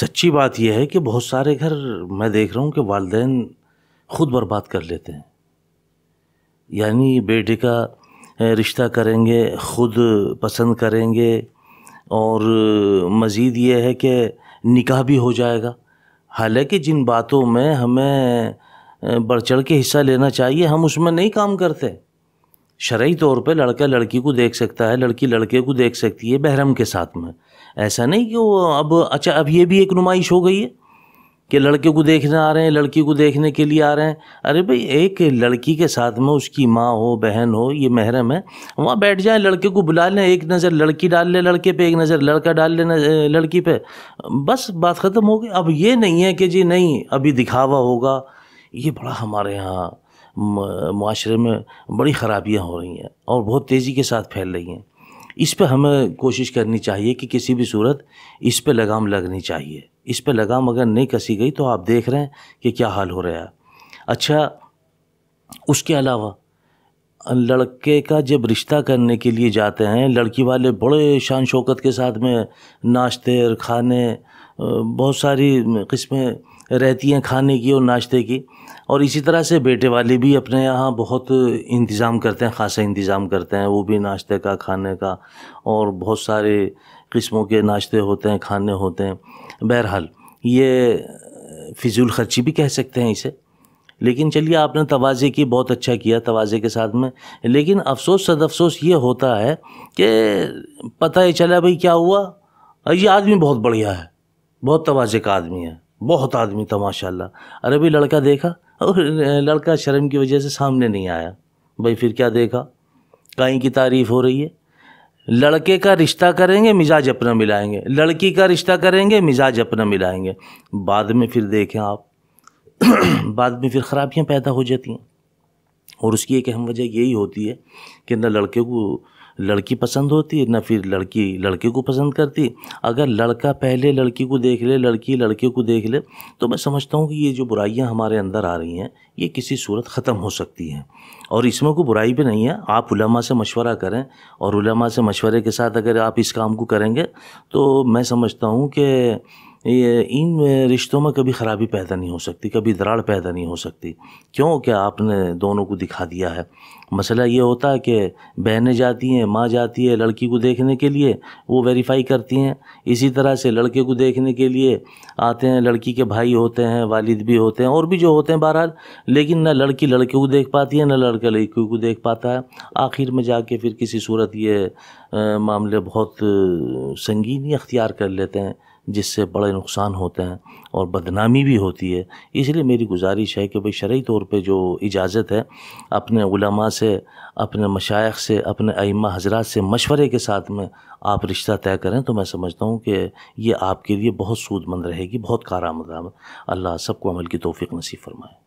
सच्ची बात यह है कि बहुत सारे घर मैं देख रहा हूँ कि वालदेन ख़ुद बर्बाद कर लेते हैं यानी बेटे का रिश्ता करेंगे ख़ुद पसंद करेंगे और मज़ीद ये है कि निकाह भी हो जाएगा हालांकि जिन बातों में हमें बढ़ चढ़ के हिस्सा लेना चाहिए हम उसमें नहीं काम करते शर्य तौर पे लड़का लड़की को देख सकता है लड़की लड़के को देख सकती है बहरम के साथ में ऐसा नहीं कि वो अब अच्छा अब ये भी एक नुमाइश हो गई है कि लड़के को देखने आ रहे हैं लड़की को देखने के लिए आ रहे हैं अरे भाई एक लड़की के साथ में उसकी माँ हो बहन हो ये महरम है वहाँ बैठ जाए लड़के को बुला लें एक नज़र लड़की डाल ले लड़के पे एक नज़र लड़का डाल ले लड़की पे बस बात ख़त्म हो गई अब ये नहीं है कि जी नहीं अभी दिखावा होगा ये बड़ा हमारे यहाँ माशरे में बड़ी ख़राबियाँ हो रही हैं और बहुत तेज़ी के साथ फैल रही हैं इस पर हमें कोशिश करनी चाहिए कि किसी भी सूरत इस पर लगाम लगनी चाहिए इस पर लगाम अगर नहीं कसी गई तो आप देख रहे हैं कि क्या हाल हो रहा है अच्छा उसके अलावा लड़के का जब रिश्ता करने के लिए जाते हैं लड़की वाले बड़े शान शौकत के साथ में नाश्ते और खाने बहुत सारी किस्में रहती हैं खाने की और नाश्ते की और इसी तरह से बेटे वाले भी अपने यहाँ बहुत इंतज़ाम करते हैं ख़ासा इंतज़ाम करते हैं वो भी नाश्ते का खाने का और बहुत सारे किस्मों के नाश्ते होते हैं खाने होते हैं बहरहाल ये फिजूल खर्ची भी कह सकते हैं इसे लेकिन चलिए आपने तोज़े की बहुत अच्छा किया तोज़े के साथ में लेकिन अफसोस सद अफसोस ये होता है कि पता ही चला भाई क्या हुआ ये आदमी बहुत बढ़िया है बहुत तोज़े का आदमी है बहुत आदमी माशाला अरे भी लड़का देखा और लड़का शर्म की वजह से सामने नहीं आया भाई फिर क्या देखा कहीं की तारीफ हो रही है लड़के का रिश्ता करेंगे मिजाज अपना मिलाएंगे लड़की का रिश्ता करेंगे मिजाज अपना मिलाएंगे बाद में फिर देखें आप बाद में फिर ख़राबियाँ पैदा हो जाती हैं और उसकी एक अहम वजह यही होती है कि ना लड़के को लड़की पसंद होती ना फिर लड़की लड़के को पसंद करती अगर लड़का पहले लड़की को देख ले लड़की लड़के को देख ले तो मैं समझता हूँ कि ये जो बुराइयाँ हमारे अंदर आ रही हैं ये किसी सूरत ख़त्म हो सकती हैं और इसमें कोई बुराई भी नहीं है आप उलमा से मशवरा करें और उलमा से मशवरे के साथ अगर आप इस काम को करेंगे तो मैं समझता हूँ कि इन रिश्तों में कभी ख़राबी पैदा नहीं हो सकती कभी दराड़ पैदा नहीं हो सकती क्यों क्या आपने दोनों को दिखा दिया है मसला ये होता है कि बहनें जाती हैं माँ जाती है लड़की को देखने के लिए वो वेरीफाई करती हैं इसी तरह से लड़के को देखने के लिए आते हैं लड़की के भाई होते हैं वालिद भी होते हैं और भी जो होते हैं बहरहाल लेकिन ना लड़की लड़के को देख पाती है ना लड़का लड़की को देख पाता है आखिर में जाके फिर किसी सूरत ये मामले बहुत संगीनी अख्तियार कर लेते हैं जिससे बड़े नुकसान होते हैं और बदनामी भी होती है इसलिए मेरी गुजारिश है कि भाई शर्य तौर पे जो इजाज़त है अपने उलमा से अपने मशाइ से अपने अइमा हजरात से मशवरे के साथ में आप रिश्ता तय करें तो मैं समझता हूँ कि ये आपके लिए बहुत सूदमंद रहेगी बहुत कार अल्लाह सबको अमल की तोफ़ी नसीब फरमाएँ